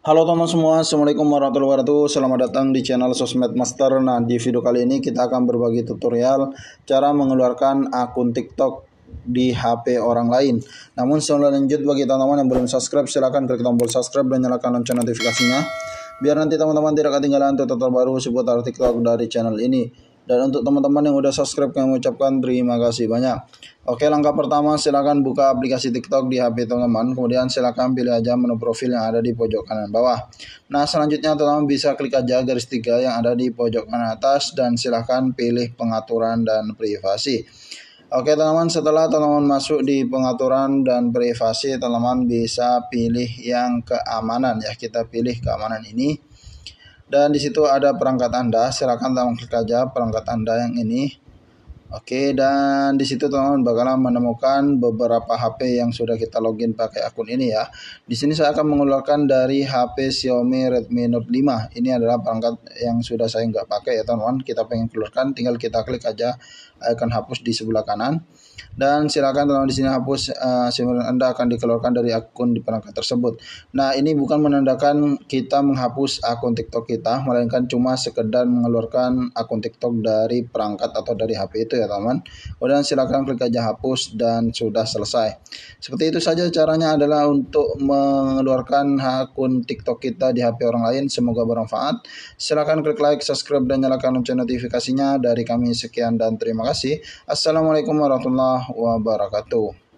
Halo teman semua, Assalamualaikum warahmatullahi wabarakatuh Selamat datang di channel Sosmed Master Nah di video kali ini kita akan berbagi tutorial Cara mengeluarkan akun TikTok di HP orang lain Namun sebelum lanjut bagi teman-teman yang belum subscribe Silahkan klik tombol subscribe dan nyalakan lonceng notifikasinya Biar nanti teman-teman tidak ketinggalan tutorial baru seputar TikTok dari channel ini dan untuk teman-teman yang udah subscribe kami ucapkan terima kasih banyak. Oke langkah pertama silahkan buka aplikasi TikTok di HP teman-teman. Kemudian silahkan pilih aja menu profil yang ada di pojok kanan bawah. Nah selanjutnya teman-teman bisa klik aja garis tiga yang ada di pojok kanan atas dan silahkan pilih pengaturan dan privasi. Oke teman-teman setelah teman-teman masuk di pengaturan dan privasi teman-teman bisa pilih yang keamanan ya kita pilih keamanan ini dan di situ ada perangkat Anda. Silakan tampilkan saja perangkat Anda yang ini. Oke, dan di situ teman-teman bakalan menemukan beberapa HP yang sudah kita login pakai akun ini ya. Di sini saya akan mengeluarkan dari HP Xiaomi Redmi Note 5. Ini adalah perangkat yang sudah saya nggak pakai ya teman-teman. Kita pengen keluarkan, tinggal kita klik aja icon hapus di sebelah kanan. Dan silakan teman-teman di sini hapus uh, Anda akan dikeluarkan dari akun di perangkat tersebut. Nah, ini bukan menandakan kita menghapus akun TikTok kita, melainkan cuma sekedar mengeluarkan akun TikTok dari perangkat atau dari HP itu ya ya kawan. Kemudian silakan klik aja hapus dan sudah selesai. Seperti itu saja caranya adalah untuk mengeluarkan akun TikTok kita di HP orang lain. Semoga bermanfaat. Silakan klik like, subscribe dan nyalakan lonceng notifikasinya dari kami. Sekian dan terima kasih. Assalamualaikum warahmatullahi wabarakatuh.